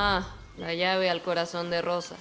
Ah, la llave al corazón de Rosa.